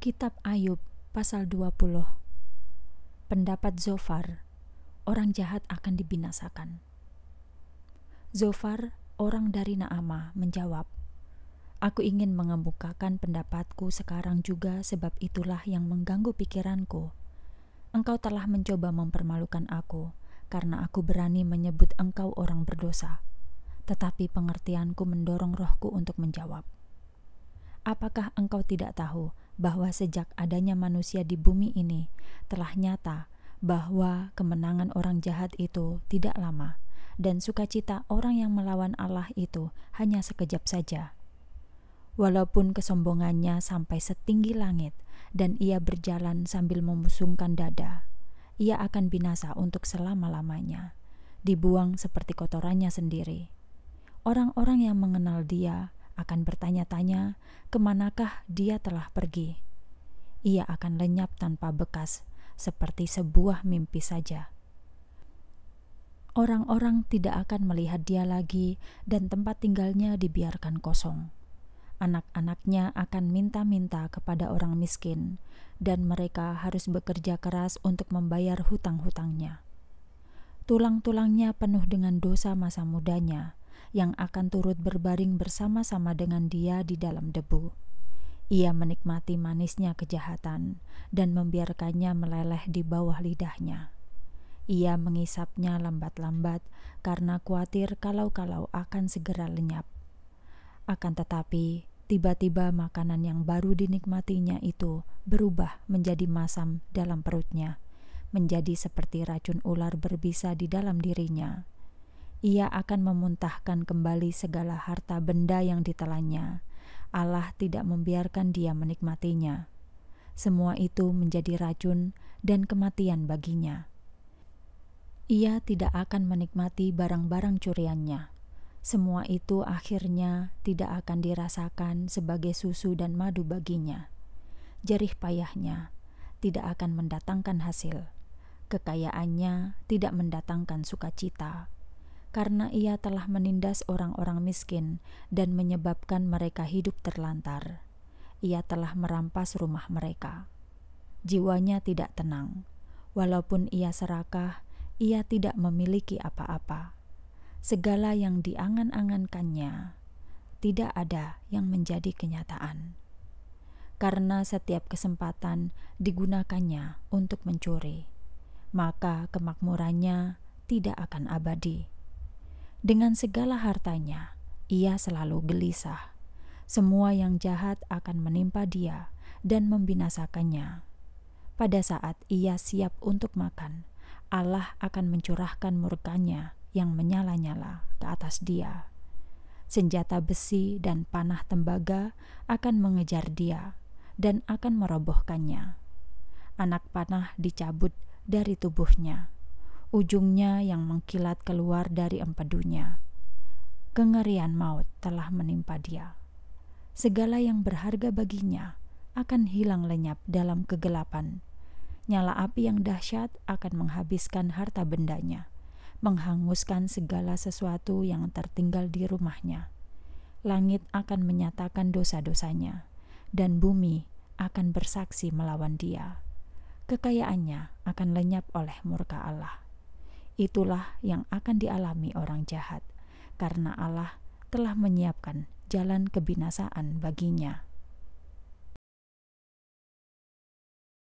Kitab Ayub pasal 20 Pendapat Zofar Orang jahat akan dibinasakan Zofar, orang dari Naama, menjawab Aku ingin mengemukakan pendapatku sekarang juga sebab itulah yang mengganggu pikiranku Engkau telah mencoba mempermalukan aku karena aku berani menyebut engkau orang berdosa Tetapi pengertianku mendorong rohku untuk menjawab Apakah engkau tidak tahu bahwa sejak adanya manusia di bumi ini telah nyata bahwa kemenangan orang jahat itu tidak lama, dan sukacita orang yang melawan Allah itu hanya sekejap saja. Walaupun kesombongannya sampai setinggi langit, dan ia berjalan sambil memusungkan dada, ia akan binasa untuk selama-lamanya, dibuang seperti kotorannya sendiri. Orang-orang yang mengenal Dia akan bertanya-tanya kemanakah dia telah pergi. Ia akan lenyap tanpa bekas, seperti sebuah mimpi saja. Orang-orang tidak akan melihat dia lagi, dan tempat tinggalnya dibiarkan kosong. Anak-anaknya akan minta-minta kepada orang miskin, dan mereka harus bekerja keras untuk membayar hutang-hutangnya tulang-tulangnya penuh dengan dosa masa mudanya, yang akan turut berbaring bersama-sama dengan dia di dalam debu. Ia menikmati manisnya kejahatan dan membiarkannya meleleh di bawah lidahnya. Ia mengisapnya lambat-lambat karena khawatir kalau-kalau akan segera lenyap. Akan tetapi, tiba-tiba makanan yang baru dinikmatinya itu berubah menjadi masam dalam perutnya, menjadi seperti racun ular berbisa di dalam dirinya ia akan memuntahkan kembali segala harta benda yang ditelannya. Allah tidak membiarkan dia menikmatinya. Semua itu menjadi racun dan kematian baginya. Ia tidak akan menikmati barang-barang curiannya. Semua itu akhirnya tidak akan dirasakan sebagai susu dan madu baginya. Jerih payahnya tidak akan mendatangkan hasil. Kekayaannya tidak mendatangkan sukacita karena ia telah menindas orang-orang miskin dan menyebabkan mereka hidup terlantar. Ia telah merampas rumah mereka. Jiwanya tidak tenang, walaupun ia serakah, ia tidak memiliki apa-apa. Segala yang diangan-angankannya tidak ada yang menjadi kenyataan, karena setiap kesempatan digunakannya untuk mencuri, maka kemakmurannya tidak akan abadi dengan segala hartanya, ia selalu gelisah. Semua yang jahat akan menimpa dia dan membinasakannya. Pada saat ia siap untuk makan, Allah akan mencurahkan murkanya yang menyala-nyala ke atas dia. Senjata besi dan panah tembaga akan mengejar dia dan akan merobohkannya. Anak panah dicabut dari tubuhnya ujungnya yang mengkilat keluar dari empedunya. Kengerian maut telah menimpa dia. Segala yang berharga baginya akan hilang lenyap dalam kegelapan. Nyala api yang dahsyat akan menghabiskan harta bendanya, menghanguskan segala sesuatu yang tertinggal di rumahnya. Langit akan menyatakan dosa-dosanya, dan bumi akan bersaksi melawan dia kekayaannya akan lenyap oleh murka Allah itulah yang akan dialami orang jahat, karena Allah telah menyiapkan jalan kebinasaan baginya.